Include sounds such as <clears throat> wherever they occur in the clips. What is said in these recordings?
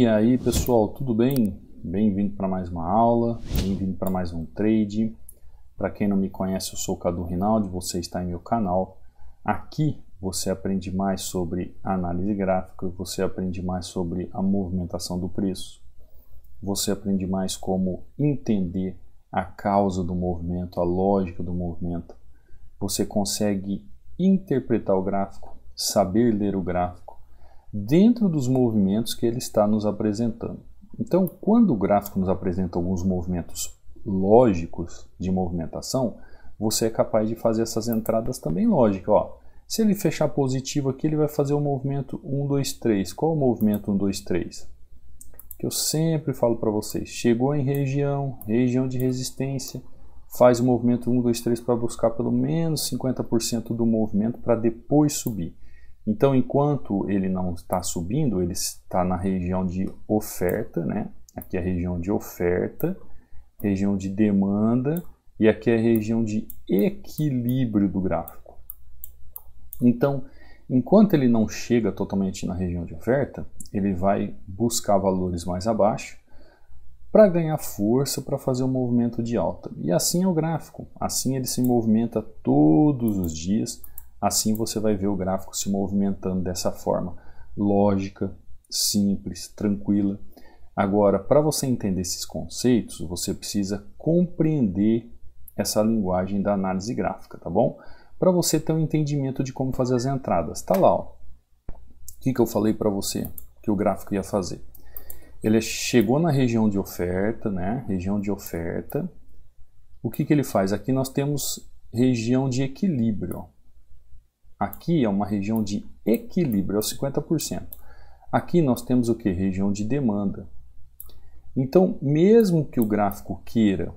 E aí pessoal, tudo bem? Bem-vindo para mais uma aula, bem-vindo para mais um trade. Para quem não me conhece, eu sou o Cadu Rinaldi, você está em meu canal. Aqui você aprende mais sobre análise gráfica, você aprende mais sobre a movimentação do preço, você aprende mais como entender a causa do movimento, a lógica do movimento. Você consegue interpretar o gráfico, saber ler o gráfico dentro dos movimentos que ele está nos apresentando. Então, quando o gráfico nos apresenta alguns movimentos lógicos de movimentação, você é capaz de fazer essas entradas também lógicas. Ó. Se ele fechar positivo aqui, ele vai fazer o movimento 1, 2, 3. Qual é o movimento 1, 2, 3? Que eu sempre falo para vocês. Chegou em região, região de resistência, faz o movimento 1, 2, 3 para buscar pelo menos 50% do movimento para depois subir. Então, enquanto ele não está subindo, ele está na região de oferta, né? Aqui é a região de oferta, região de demanda e aqui é a região de equilíbrio do gráfico. Então, enquanto ele não chega totalmente na região de oferta, ele vai buscar valores mais abaixo para ganhar força para fazer um movimento de alta. E assim é o gráfico, assim ele se movimenta todos os dias Assim você vai ver o gráfico se movimentando dessa forma lógica, simples, tranquila. Agora, para você entender esses conceitos, você precisa compreender essa linguagem da análise gráfica, tá bom? Para você ter um entendimento de como fazer as entradas. Tá lá, ó. O que, que eu falei para você que o gráfico ia fazer? Ele chegou na região de oferta, né? Região de oferta. O que, que ele faz? Aqui nós temos região de equilíbrio. Ó. Aqui é uma região de equilíbrio, é 50%. Aqui nós temos o que? Região de demanda. Então, mesmo que o gráfico queira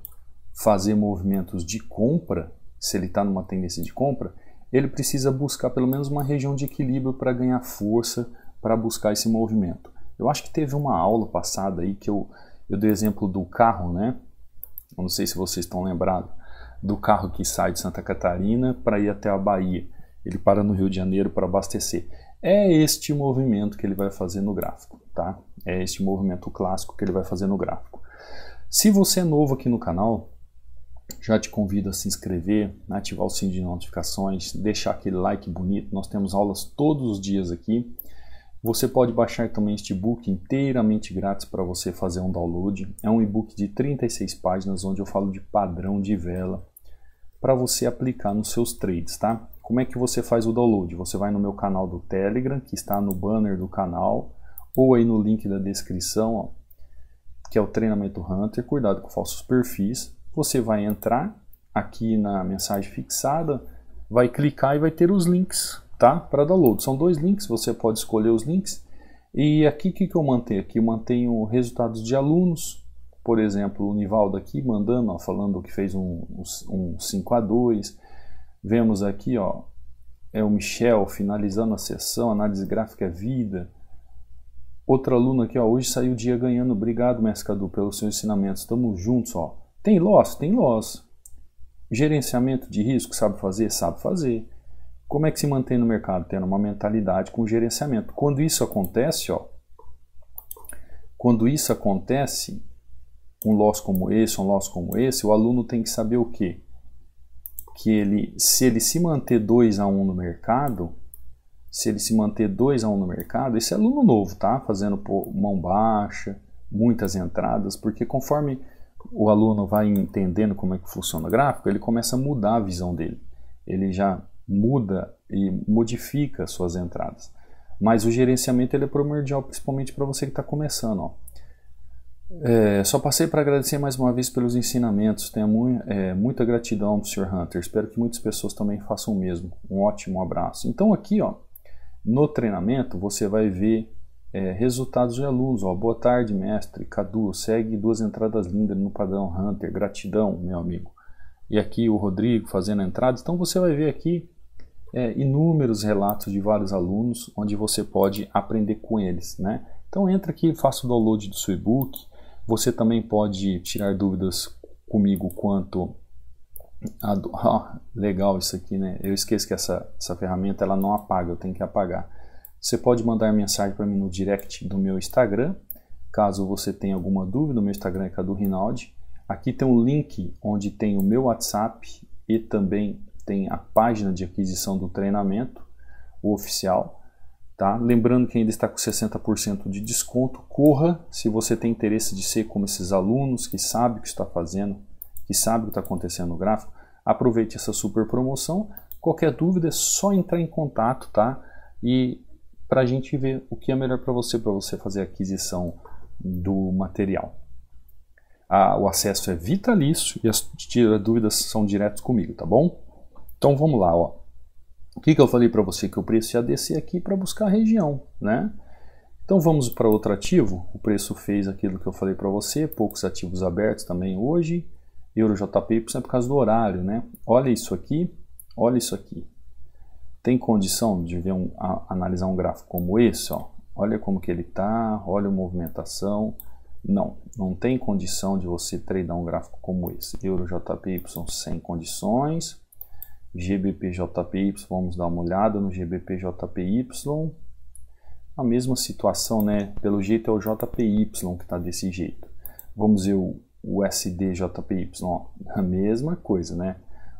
fazer movimentos de compra, se ele está numa tendência de compra, ele precisa buscar pelo menos uma região de equilíbrio para ganhar força, para buscar esse movimento. Eu acho que teve uma aula passada aí que eu, eu dei exemplo do carro, né? Eu não sei se vocês estão lembrados do carro que sai de Santa Catarina para ir até a Bahia. Ele para no Rio de Janeiro para abastecer. É este movimento que ele vai fazer no gráfico, tá? É este movimento clássico que ele vai fazer no gráfico. Se você é novo aqui no canal, já te convido a se inscrever, né, ativar o sininho de notificações, deixar aquele like bonito. Nós temos aulas todos os dias aqui. Você pode baixar também este e-book inteiramente grátis para você fazer um download. É um e-book de 36 páginas onde eu falo de padrão de vela para você aplicar nos seus trades, tá? Como é que você faz o download? Você vai no meu canal do Telegram, que está no banner do canal, ou aí no link da descrição, ó, que é o treinamento Hunter, cuidado com falsos perfis. Você vai entrar aqui na mensagem fixada, vai clicar e vai ter os links, tá? Para download. São dois links, você pode escolher os links. E aqui o que, que eu mantenho? Aqui eu mantenho resultados de alunos, por exemplo, o Nivaldo aqui mandando, ó, falando que fez um, um 5 a 2 Vemos aqui, ó, é o Michel finalizando a sessão, análise gráfica é vida. Outra aluna aqui, ó, hoje saiu o dia ganhando. Obrigado, mestre Cadu, pelos seus ensinamentos. Tamo juntos, ó. Tem loss? Tem loss. Gerenciamento de risco, sabe fazer? Sabe fazer. Como é que se mantém no mercado? Tendo uma mentalidade com gerenciamento. Quando isso acontece, ó, quando isso acontece, um loss como esse, um loss como esse, o aluno tem que saber o quê? que ele, se ele se manter 2 a 1 no mercado, se ele se manter 2 a 1 no mercado, esse é aluno novo, tá? Fazendo mão baixa, muitas entradas, porque conforme o aluno vai entendendo como é que funciona o gráfico, ele começa a mudar a visão dele. Ele já muda e modifica suas entradas. Mas o gerenciamento ele é primordial, principalmente para você que está começando. Ó. É, só passei para agradecer mais uma vez pelos ensinamentos. Tenho mu é, muita gratidão, Sr. Hunter. Espero que muitas pessoas também façam o mesmo. Um ótimo abraço. Então, aqui ó, no treinamento, você vai ver é, resultados de alunos. Ó. Boa tarde, mestre. Cadu, segue duas entradas lindas no padrão Hunter. Gratidão, meu amigo. E aqui o Rodrigo fazendo a entrada. Então, você vai ver aqui é, inúmeros relatos de vários alunos, onde você pode aprender com eles. Né? Então, entra aqui, faça o download do seu e-book você também pode tirar dúvidas comigo quanto a do... oh, <laughs> legal isso aqui, né? Eu esqueço que essa, essa ferramenta ela não apaga, eu tenho que apagar. Você pode mandar mensagem para mim no direct do meu Instagram, caso você tenha alguma dúvida, o meu Instagram é Cadu Rinaldi. Aqui tem um link onde tem o meu WhatsApp e também tem a página de aquisição do treinamento, o oficial. Tá? Lembrando que ainda está com 60% de desconto. Corra se você tem interesse de ser como esses alunos que sabe o que está fazendo, que sabe o que está acontecendo no gráfico. Aproveite essa super promoção. Qualquer dúvida é só entrar em contato, tá? E para a gente ver o que é melhor para você, para você fazer a aquisição do material. Ah, o acesso é vitalício e as dúvidas são diretas comigo, tá bom? Então vamos lá, ó. O que, que eu falei para você? Que o preço ia descer aqui para buscar a região, né? Então vamos para outro ativo. O preço fez aquilo que eu falei para você, poucos ativos abertos também hoje. Euro JPY é por causa do horário, né? Olha isso aqui, olha isso aqui. Tem condição de ver um, a, analisar um gráfico como esse, ó? Olha como que ele tá, olha a movimentação. Não, não tem condição de você treinar um gráfico como esse. Euro JPY sem condições. GBPJPY, vamos dar uma olhada no GBPJPY. A mesma situação, né? Pelo jeito é o JPY que está desse jeito. Vamos ver o, SDJPY, ó, <laughs> a mesma coisa, né?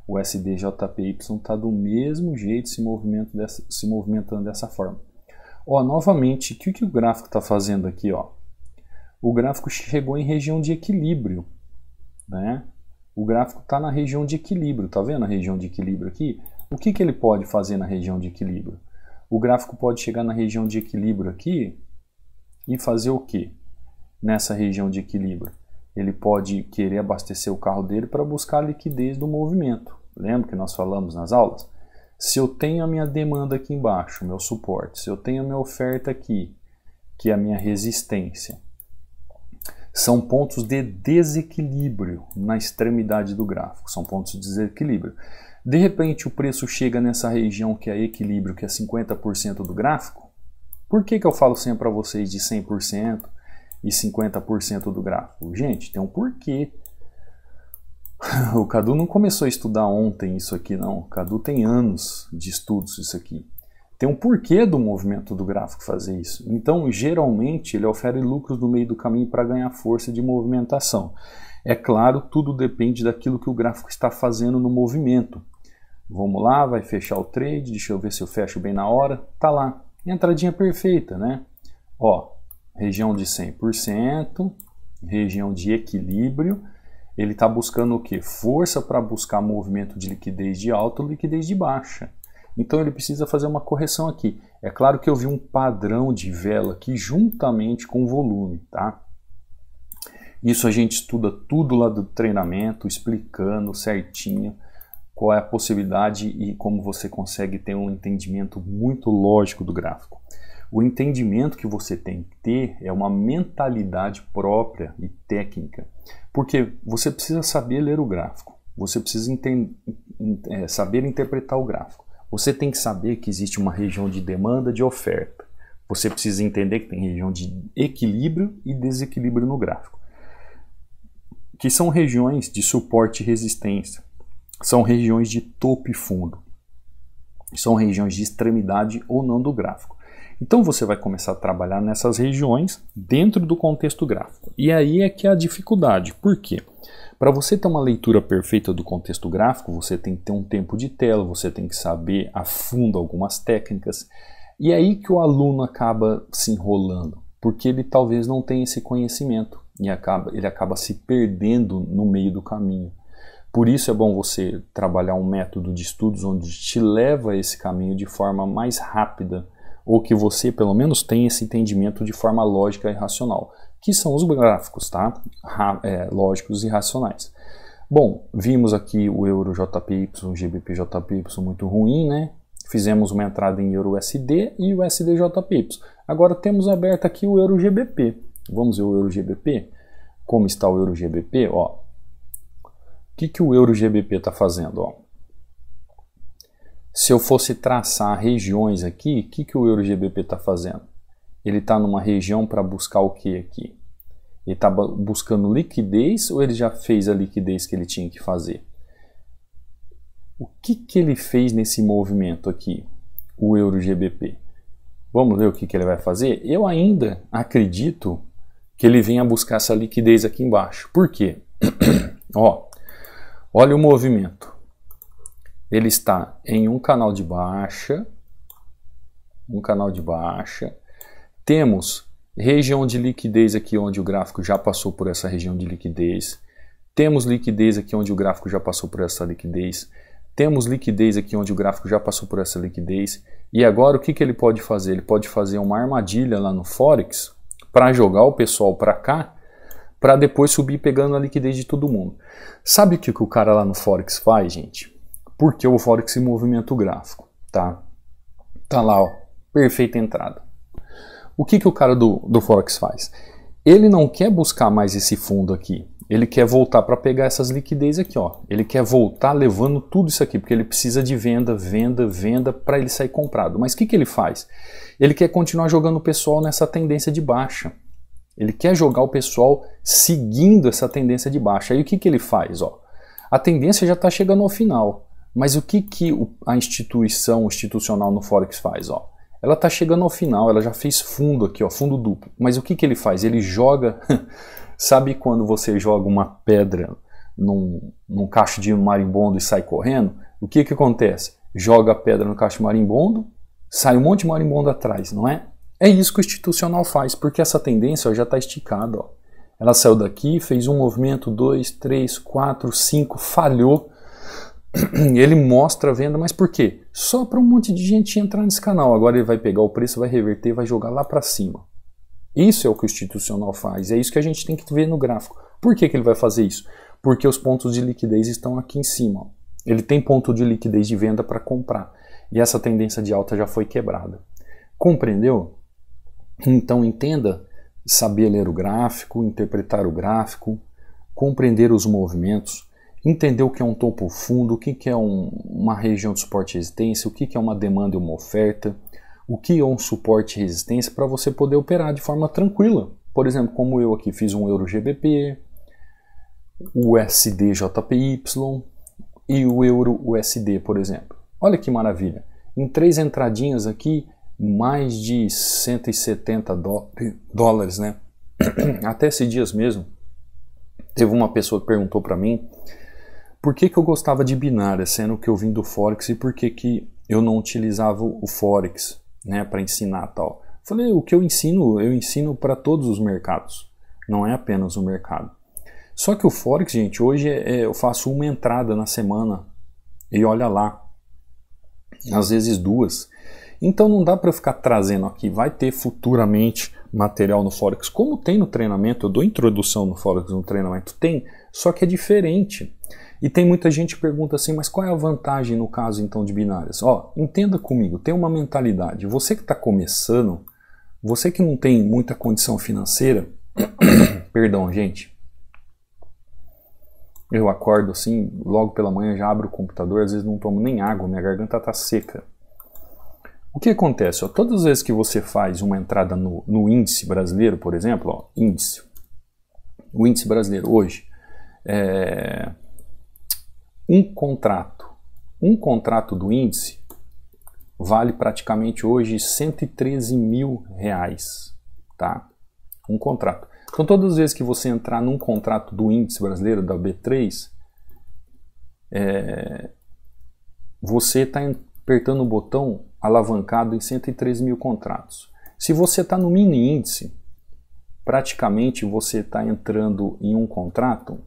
O SDJPY está do mesmo jeito se, movimento dessa, se movimentando dessa forma. Ó, novamente, o que, que o gráfico está fazendo aqui? Ó? O gráfico chegou em região de equilíbrio. Né? o gráfico está na região de equilíbrio. Está vendo a região de equilíbrio aqui? O que, que ele pode fazer na região de equilíbrio? O gráfico pode chegar na região de equilíbrio aqui e fazer o que nessa região de equilíbrio? Ele pode querer abastecer o carro dele para buscar a liquidez do movimento. Lembra que nós falamos nas aulas? Se eu tenho a minha demanda aqui embaixo, meu suporte, se eu tenho a minha oferta aqui, que é a minha resistência, são pontos de desequilíbrio na extremidade do gráfico, são pontos de desequilíbrio. De repente o preço chega nessa região que é equilíbrio, que é 50% do gráfico. Por que, que eu falo sempre para vocês de 100% e 50% do gráfico? Gente, tem um porquê. <laughs> o Cadu não começou a estudar ontem isso aqui, não. O Cadu tem anos de estudos isso aqui. Tem um porquê do movimento do gráfico fazer isso. Então, geralmente, ele oferece lucros no meio do caminho para ganhar força de movimentação. É claro, tudo depende daquilo que o gráfico está fazendo no movimento. Vamos lá, vai fechar o trade, deixa eu ver se eu fecho bem na hora. Tá lá, entradinha perfeita, né? Ó, região de 100%, região de equilíbrio. Ele está buscando o que? Força para buscar movimento de liquidez de alta ou liquidez de baixa. Então ele precisa fazer uma correção aqui. É claro que eu vi um padrão de vela aqui juntamente com o volume, tá? Isso a gente estuda tudo lá do treinamento, explicando certinho qual é a possibilidade e como você consegue ter um entendimento muito lógico do gráfico. O entendimento que você tem que ter é uma mentalidade própria e técnica, porque você precisa saber ler o gráfico, você precisa é, saber interpretar o gráfico. Você tem que saber que existe uma região de demanda de oferta. Você precisa entender que tem região de equilíbrio e desequilíbrio no gráfico, que são regiões de suporte e resistência, são regiões de topo e fundo, são regiões de extremidade ou não do gráfico. Então você vai começar a trabalhar nessas regiões dentro do contexto gráfico. E aí é que é a dificuldade. Por quê? Para você ter uma leitura perfeita do contexto gráfico, você tem que ter um tempo de tela, você tem que saber a fundo algumas técnicas. E é aí que o aluno acaba se enrolando, porque ele talvez não tenha esse conhecimento e acaba, ele acaba se perdendo no meio do caminho. Por isso é bom você trabalhar um método de estudos onde te leva a esse caminho de forma mais rápida ou que você pelo menos tenha esse entendimento de forma lógica e racional, que são os gráficos, tá? Ra é, lógicos e racionais. Bom, vimos aqui o euro JPY, GBP JPY muito ruim, né? Fizemos uma entrada em euro USD e o USD JPY. Agora temos aberto aqui o euro GBP. Vamos ver o euro GBP? Como está o euro GBP? Ó, o que, que o euro GBP está fazendo? Ó, se eu fosse traçar regiões aqui, o que, que o EuroGBP está fazendo? Ele está numa região para buscar o que aqui? Ele está buscando liquidez ou ele já fez a liquidez que ele tinha que fazer? O que, que ele fez nesse movimento aqui, o EuroGBP? Vamos ver o que, que ele vai fazer? Eu ainda acredito que ele venha buscar essa liquidez aqui embaixo. Por quê? <clears throat> Ó, olha o movimento ele está em um canal de baixa, um canal de baixa. Temos região de liquidez aqui onde o gráfico já passou por essa região de liquidez. Temos liquidez aqui onde o gráfico já passou por essa liquidez. Temos liquidez aqui onde o gráfico já passou por essa liquidez. E agora o que, que ele pode fazer? Ele pode fazer uma armadilha lá no Forex para jogar o pessoal para cá para depois subir pegando a liquidez de todo mundo. Sabe o que, que o cara lá no Forex faz, gente? Por que Forex falo que movimento gráfico? Tá, tá lá, ó, perfeita entrada. O que, que o cara do, do Forex faz? Ele não quer buscar mais esse fundo aqui. Ele quer voltar para pegar essas liquidez aqui, ó. Ele quer voltar levando tudo isso aqui, porque ele precisa de venda, venda, venda para ele sair comprado. Mas o que, que ele faz? Ele quer continuar jogando o pessoal nessa tendência de baixa. Ele quer jogar o pessoal seguindo essa tendência de baixa. Aí o que, que ele faz? Ó? A tendência já está chegando ao final. Mas o que, que a instituição institucional no Forex faz? Ó? Ela está chegando ao final, ela já fez fundo aqui, ó, fundo duplo. Mas o que, que ele faz? Ele joga. <laughs> Sabe quando você joga uma pedra num, num cacho de marimbondo e sai correndo? O que, que acontece? Joga a pedra no cacho de marimbondo, sai um monte de marimbondo atrás, não é? É isso que o institucional faz, porque essa tendência ó, já está esticada. Ó. Ela saiu daqui, fez um movimento, dois, três, quatro, cinco, falhou <clears throat> ele mostra a venda, mas por quê? Só para um monte de gente entrar nesse canal. Agora ele vai pegar o preço, vai reverter, vai jogar lá para cima. Isso é o que o institucional faz, é isso que a gente tem que ver no gráfico. Por que, que ele vai fazer isso? Porque os pontos de liquidez estão aqui em cima. Ó. Ele tem ponto de liquidez de venda para comprar. E essa tendência de alta já foi quebrada. Compreendeu? Então entenda saber ler o gráfico, interpretar o gráfico, compreender os movimentos entender o que é um topo fundo, o que, é um, uma região de suporte e resistência, o que, é uma demanda e uma oferta, o que é um suporte e resistência para você poder operar de forma tranquila. Por exemplo, como eu aqui fiz um Euro GBP, USD JPY e o Euro USD, por exemplo. Olha que maravilha! Em três entradinhas aqui, mais de 170 dólares, né? <clears throat> Até esses dias mesmo, teve uma pessoa que perguntou para mim por que, que eu gostava de binária, sendo que eu vim do Forex e por que, que eu não utilizava o Forex né, para ensinar tal. Falei, o que eu ensino, eu ensino para todos os mercados, não é apenas o mercado. Só que o Forex, gente, hoje é, é, eu faço uma entrada na semana e olha lá, às vezes duas. Então não dá para ficar trazendo aqui, vai ter futuramente material no Forex, como tem no treinamento, eu dou introdução no Forex no treinamento, tem, só que é diferente. E tem muita gente que pergunta assim, mas qual é a vantagem no caso então de binárias? Ó, entenda comigo, tem uma mentalidade. Você que está começando, você que não tem muita condição financeira, <coughs> perdão, gente. Eu acordo assim, logo pela manhã já abro o computador, às vezes não tomo nem água, minha garganta está seca. O que acontece? Ó, todas as vezes que você faz uma entrada no, no índice brasileiro, por exemplo, ó, índice, o índice brasileiro hoje, é, um contrato. Um contrato do índice vale praticamente hoje 113 mil reais, tá? Um contrato. Então, todas as vezes que você entrar num contrato do índice brasileiro, da B3, é, você está apertando o botão alavancado em 113 mil contratos. Se você está no mini índice, praticamente você está entrando em um contrato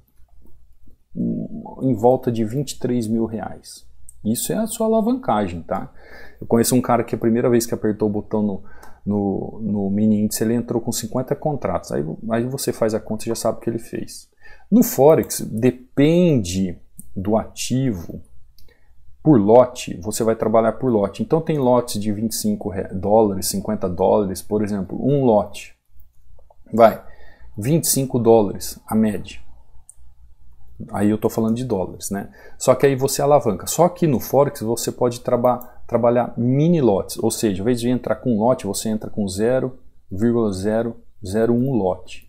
em volta de 23 mil reais. Isso é a sua alavancagem, tá? Eu conheço um cara que a primeira vez que apertou o botão no, no, no mini índice, ele entrou com 50 contratos. Aí, aí você faz a conta e já sabe o que ele fez. No Forex, depende do ativo por lote, você vai trabalhar por lote. Então tem lotes de 25 dólares, 50 dólares, por exemplo, um lote. Vai, 25 dólares a média. Aí eu estou falando de dólares, né? Só que aí você alavanca. Só que no Forex você pode traba trabalhar mini lotes, ou seja, ao invés de entrar com um lote, você entra com 0,001 lote.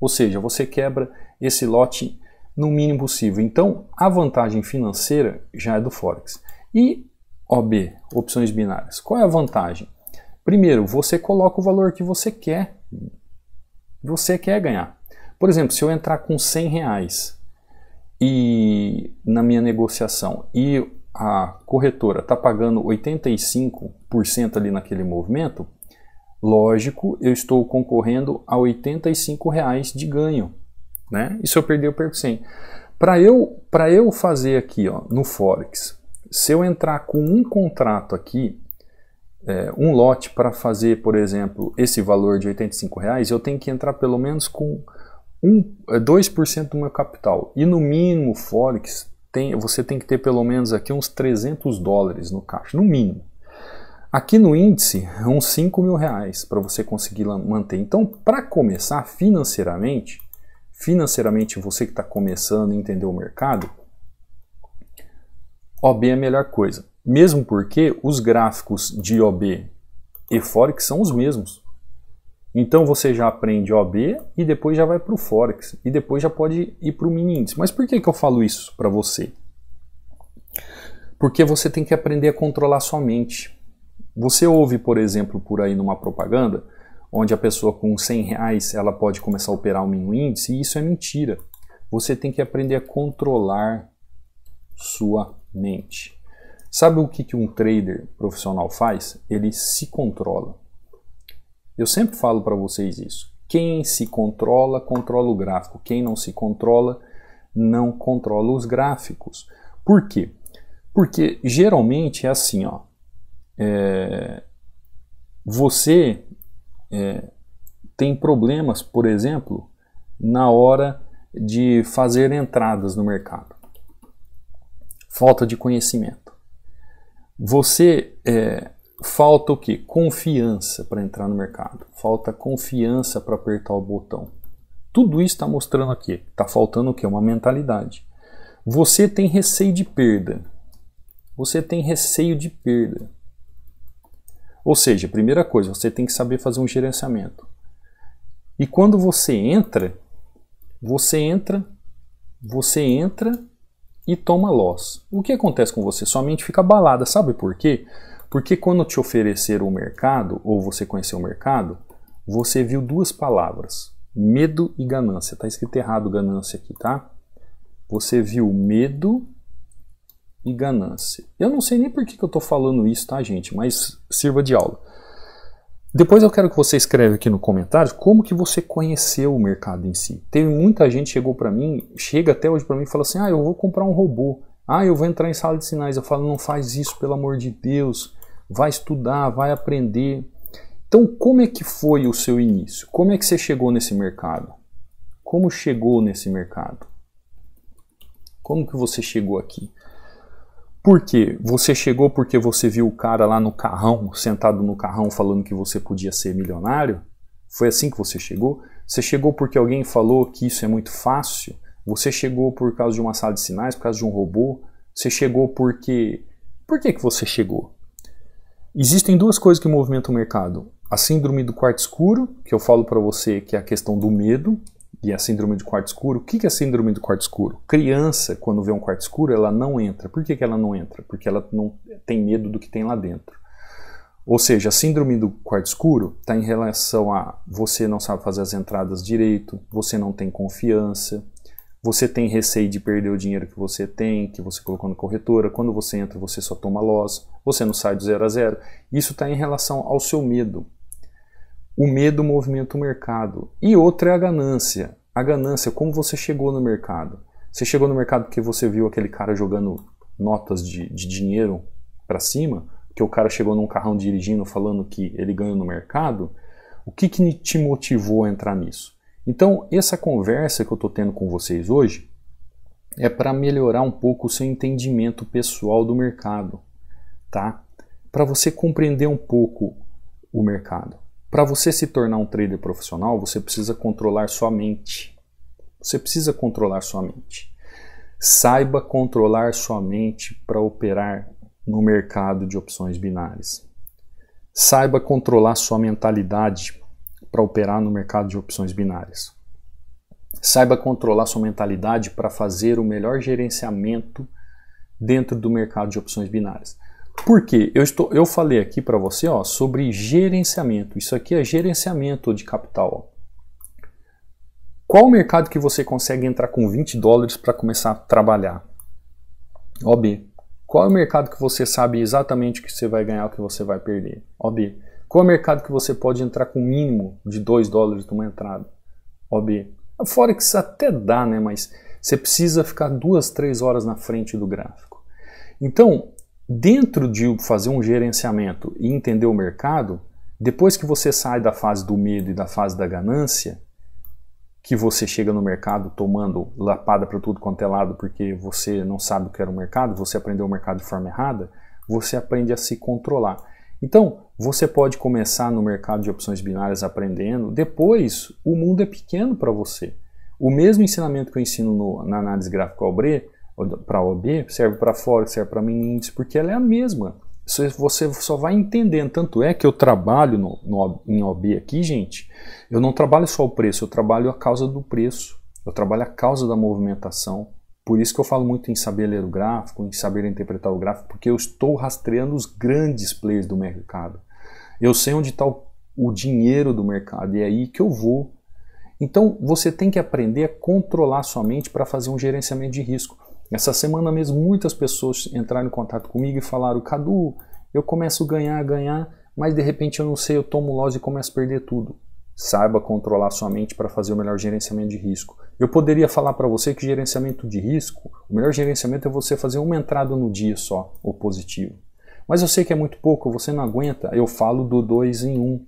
Ou seja, você quebra esse lote no mínimo possível. Então, a vantagem financeira já é do Forex. E OB, opções binárias. Qual é a vantagem? Primeiro, você coloca o valor que você quer. Você quer ganhar. Por exemplo, se eu entrar com 100 reais e na minha negociação e a corretora está pagando 85% ali naquele movimento, lógico, eu estou concorrendo a 85 reais de ganho, né? E se eu perder, eu perco 100. Para eu, para eu fazer aqui ó, no Forex, se eu entrar com um contrato aqui, é, um lote para fazer, por exemplo, esse valor de 85 reais, eu tenho que entrar pelo menos com um, 2% do meu capital. E no mínimo, Forex, tem, você tem que ter pelo menos aqui uns 300 dólares no caixa, no mínimo. Aqui no índice, uns 5 mil reais para você conseguir manter. Então, para começar financeiramente, financeiramente você que está começando a entender o mercado, OB é a melhor coisa. Mesmo porque os gráficos de OB e Forex são os mesmos. Então você já aprende OB e depois já vai para o Forex e depois já pode ir para o mini índice. Mas por que, que eu falo isso para você? Porque você tem que aprender a controlar sua mente. Você ouve, por exemplo, por aí numa propaganda onde a pessoa com 100 reais ela pode começar a operar o mini índice e isso é mentira. Você tem que aprender a controlar sua mente. Sabe o que, que um trader profissional faz? Ele se controla. Eu sempre falo para vocês isso. Quem se controla, controla o gráfico. Quem não se controla, não controla os gráficos. Por quê? Porque geralmente é assim, ó. É, você é, tem problemas, por exemplo, na hora de fazer entradas no mercado. Falta de conhecimento. Você é, falta o que? Confiança para entrar no mercado. Falta confiança para apertar o botão. Tudo isso está mostrando aqui. Está faltando o que? Uma mentalidade. Você tem receio de perda. Você tem receio de perda. Ou seja, primeira coisa, você tem que saber fazer um gerenciamento. E quando você entra, você entra, você entra e toma loss. O que acontece com você? Sua mente fica abalada, sabe por quê? Porque quando te ofereceram o mercado, ou você conheceu o mercado, você viu duas palavras: medo e ganância. Está escrito errado ganância aqui, tá? Você viu medo e ganância. Eu não sei nem por que, que eu estou falando isso, tá, gente? Mas sirva de aula. Depois eu quero que você escreva aqui no comentário como que você conheceu o mercado em si. Teve muita gente chegou para mim, chega até hoje para mim e fala assim: "Ah, eu vou comprar um robô. Ah, eu vou entrar em sala de sinais". Eu falo: "Não faz isso, pelo amor de Deus vai estudar, vai aprender. Então, como é que foi o seu início? Como é que você chegou nesse mercado? Como chegou nesse mercado? Como que você chegou aqui? Por quê? Você chegou porque você viu o cara lá no carrão, sentado no carrão, falando que você podia ser milionário? Foi assim que você chegou? Você chegou porque alguém falou que isso é muito fácil? Você chegou por causa de uma sala de sinais, por causa de um robô? Você chegou porque. Por que, que você chegou? Existem duas coisas que movimentam o mercado: a síndrome do quarto escuro, que eu falo para você que é a questão do medo, e a síndrome do quarto escuro. O que é a síndrome do quarto escuro? Criança, quando vê um quarto escuro, ela não entra. Por que, ela não entra? Porque ela não tem medo do que tem lá dentro. Ou seja, a síndrome do quarto escuro está em relação a você não sabe fazer as entradas direito, você não tem confiança, você tem receio de perder o dinheiro que você tem, que você colocou na corretora. Quando você entra, você só toma loss. Você não sai do zero a zero. Isso está em relação ao seu medo. O medo movimenta o mercado. E outra é a ganância. A ganância, como você chegou no mercado. Você chegou no mercado porque você viu aquele cara jogando notas de, de dinheiro para cima, que o cara chegou num carrão dirigindo falando que ele ganhou no mercado. O que, que te motivou a entrar nisso? Então, essa conversa que eu estou tendo com vocês hoje é para melhorar um pouco o seu entendimento pessoal do mercado, tá? Para você compreender um pouco o mercado. Para você se tornar um trader profissional, você precisa controlar sua mente. Você precisa controlar sua mente. Saiba controlar sua mente para operar no mercado de opções binárias. Saiba controlar sua mentalidade para operar no mercado de opções binárias. Saiba controlar sua mentalidade para fazer o melhor gerenciamento dentro do mercado de opções binárias. Por quê? Eu, estou, eu falei aqui para você ó, sobre gerenciamento. Isso aqui é gerenciamento de capital. Ó. Qual o mercado que você consegue entrar com 20 dólares para começar a trabalhar? OB. Qual é o mercado que você sabe exatamente o que você vai ganhar e o que você vai perder? OB. Qual é o mercado que você pode entrar com o mínimo de 2 dólares numa entrada? OB. A Forex até dá, né? Mas você precisa ficar duas, três horas na frente do gráfico. Então, dentro de fazer um gerenciamento e entender o mercado, depois que você sai da fase do medo e da fase da ganância, que você chega no mercado tomando lapada para tudo quanto é lado porque você não sabe o que era o mercado, você aprendeu o mercado de forma errada, você aprende a se controlar. Então, você pode começar no mercado de opções binárias aprendendo, depois o mundo é pequeno para você. O mesmo ensinamento que eu ensino no, na análise gráfica OB, para OB, serve para Forex, serve para mini índice, porque ela é a mesma. Você só vai entendendo. Tanto é que eu trabalho no, no, em OB aqui, gente. Eu não trabalho só o preço, eu trabalho a causa do preço, eu trabalho a causa da movimentação, por isso que eu falo muito em saber ler o gráfico, em saber interpretar o gráfico, porque eu estou rastreando os grandes players do mercado. Eu sei onde está o, o dinheiro do mercado e é aí que eu vou. Então você tem que aprender a controlar sua mente para fazer um gerenciamento de risco. Essa semana mesmo, muitas pessoas entraram em contato comigo e falaram: Cadu, eu começo a ganhar, ganhar, mas de repente eu não sei, eu tomo loss e começo a perder tudo. Saiba controlar sua mente para fazer o melhor gerenciamento de risco. Eu poderia falar para você que gerenciamento de risco, o melhor gerenciamento é você fazer uma entrada no dia só, o positivo. Mas eu sei que é muito pouco, você não aguenta, eu falo do 2 em 1. Um.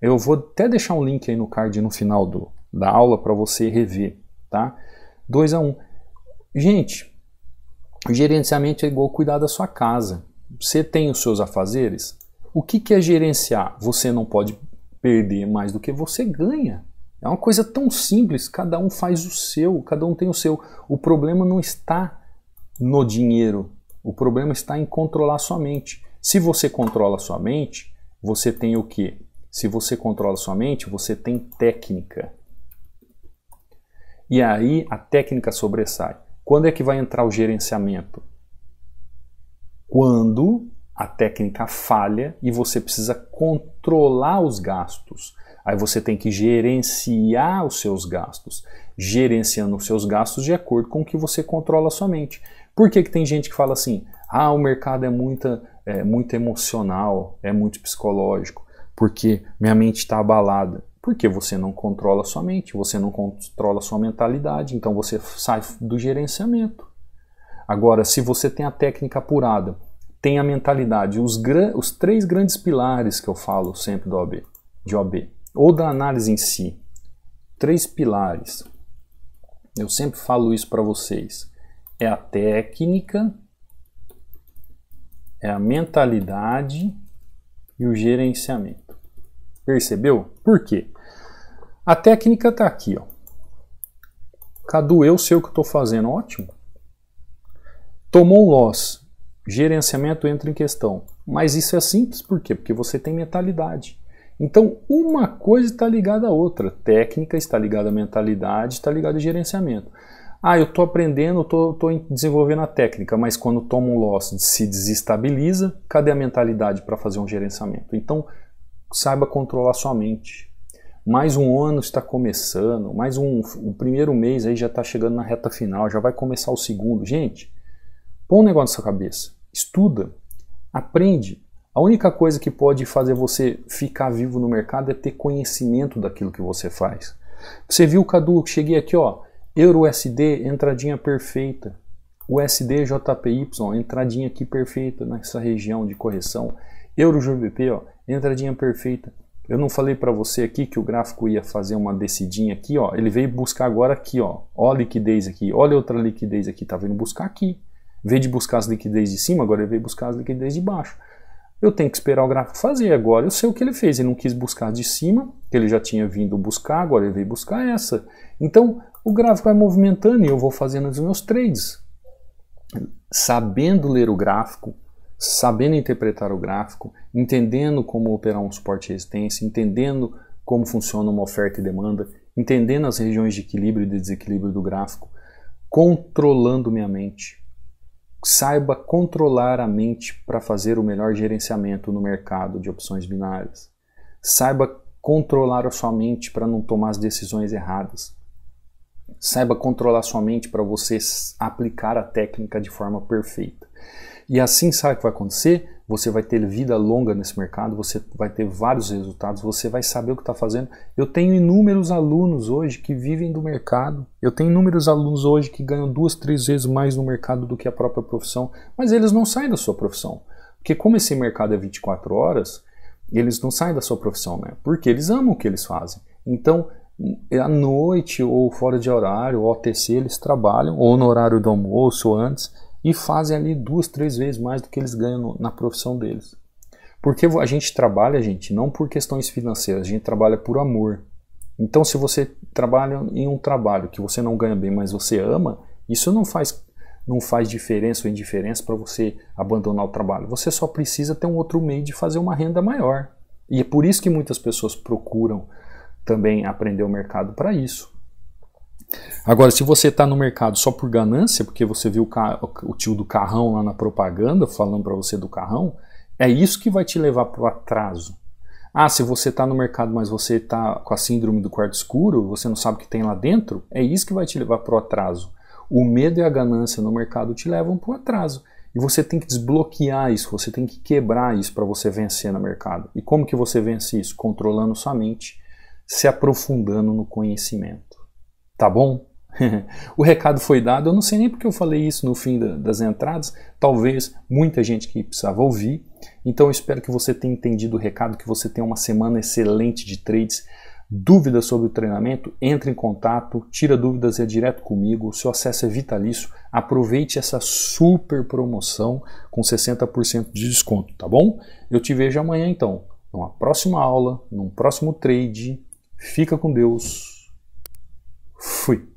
Eu vou até deixar um link aí no card no final do, da aula para você rever, tá? 2 a 1. Um. Gente, gerenciamento é igual cuidar da sua casa. Você tem os seus afazeres? O que, que é gerenciar? Você não pode perder mais do que você ganha. É uma coisa tão simples, cada um faz o seu, cada um tem o seu. O problema não está no dinheiro, o problema está em controlar sua mente. Se você controla sua mente, você tem o quê? Se você controla sua mente, você tem técnica. E aí a técnica sobressai. Quando é que vai entrar o gerenciamento? Quando a técnica falha e você precisa controlar os gastos. Aí você tem que gerenciar os seus gastos, gerenciando os seus gastos de acordo com o que você controla sua mente. Por que, que tem gente que fala assim, ah, o mercado é, muita, é muito emocional, é muito psicológico, porque minha mente está abalada? Porque você não controla sua mente, você não controla sua mentalidade, então você sai do gerenciamento. Agora, se você tem a técnica apurada, tem a mentalidade, os, os, três grandes pilares que eu falo sempre do OB, de OB, ou da análise em si. Três pilares. Eu sempre falo isso para vocês. É a técnica, é a mentalidade e o gerenciamento. Percebeu? Por quê? A técnica está aqui, ó. Cadu, eu sei o que estou fazendo, ótimo. Tomou um loss, gerenciamento entra em questão. Mas isso é simples, por quê? Porque você tem mentalidade. Então, uma coisa está ligada à outra. Técnica está ligada à mentalidade, está ligada ao gerenciamento. Ah, eu estou aprendendo, estou desenvolvendo a técnica, mas quando toma um loss, se desestabiliza, cadê a mentalidade para fazer um gerenciamento? Então, saiba controlar sua mente. Mais um ano está começando, mais um, o primeiro mês aí já está chegando na reta final, já vai começar o segundo. Gente, Põe um negócio na sua cabeça. Estuda. Aprende. A única coisa que pode fazer você ficar vivo no mercado é ter conhecimento daquilo que você faz. Você viu, Cadu, cheguei aqui, ó. Euro USD, entradinha perfeita. USD JPY, entradinha aqui perfeita nessa região de correção. Euro GBP, ó, entradinha perfeita. Eu não falei para você aqui que o gráfico ia fazer uma descidinha aqui, ó. Ele veio buscar agora aqui, ó. Ó a liquidez aqui, olha outra liquidez aqui, tá vindo buscar aqui vez de buscar as liquidez de cima, agora ele veio buscar as liquidez de baixo. Eu tenho que esperar o gráfico fazer. Agora eu sei o que ele fez. Ele não quis buscar de cima, que ele já tinha vindo buscar, agora ele veio buscar essa. Então o gráfico vai movimentando e eu vou fazendo os meus trades. Sabendo ler o gráfico, sabendo interpretar o gráfico, entendendo como operar um suporte e resistência, entendendo como funciona uma oferta e demanda, entendendo as regiões de equilíbrio e de desequilíbrio do gráfico, controlando minha mente, saiba controlar a mente para fazer o melhor gerenciamento no mercado de opções binárias. Saiba controlar a sua mente para não tomar as decisões erradas. Saiba controlar a sua mente para você aplicar a técnica de forma perfeita. E assim sabe o que vai acontecer? você vai ter vida longa nesse mercado, você vai ter vários resultados, você vai saber o que está fazendo. Eu tenho inúmeros alunos hoje que vivem do mercado, eu tenho inúmeros alunos hoje que ganham duas, três vezes mais no mercado do que a própria profissão, mas eles não saem da sua profissão. Porque como esse mercado é 24 horas, eles não saem da sua profissão, né? Porque eles amam o que eles fazem. Então, é à noite ou fora de horário, OTC, eles trabalham, ou no horário do almoço ou antes, e fazem ali duas, três vezes mais do que eles ganham na profissão deles. Porque a gente trabalha, gente, não por questões financeiras, a gente trabalha por amor. Então, se você trabalha em um trabalho que você não ganha bem, mas você ama, isso não faz não faz diferença ou indiferença para você abandonar o trabalho. Você só precisa ter um outro meio de fazer uma renda maior. E é por isso que muitas pessoas procuram também aprender o mercado para isso. Agora, se você está no mercado só por ganância, porque você viu o, o tio do carrão lá na propaganda falando para você do carrão, é isso que vai te levar para o atraso. Ah, se você está no mercado, mas você está com a síndrome do quarto escuro, você não sabe o que tem lá dentro, é isso que vai te levar para o atraso. O medo e a ganância no mercado te levam para o atraso. E você tem que desbloquear isso, você tem que quebrar isso para você vencer no mercado. E como que você vence isso? Controlando sua mente, se aprofundando no conhecimento. Tá bom? <laughs> o recado foi dado. Eu não sei nem porque eu falei isso no fim da, das entradas. Talvez muita gente que precisava ouvir. Então eu espero que você tenha entendido o recado, que você tenha uma semana excelente de trades. Dúvidas sobre o treinamento? Entre em contato, tira dúvidas é direto comigo. O seu acesso é vitalício. Aproveite essa super promoção com 60% de desconto, tá bom? Eu te vejo amanhã então, numa próxima aula, num próximo trade. Fica com Deus. Fui.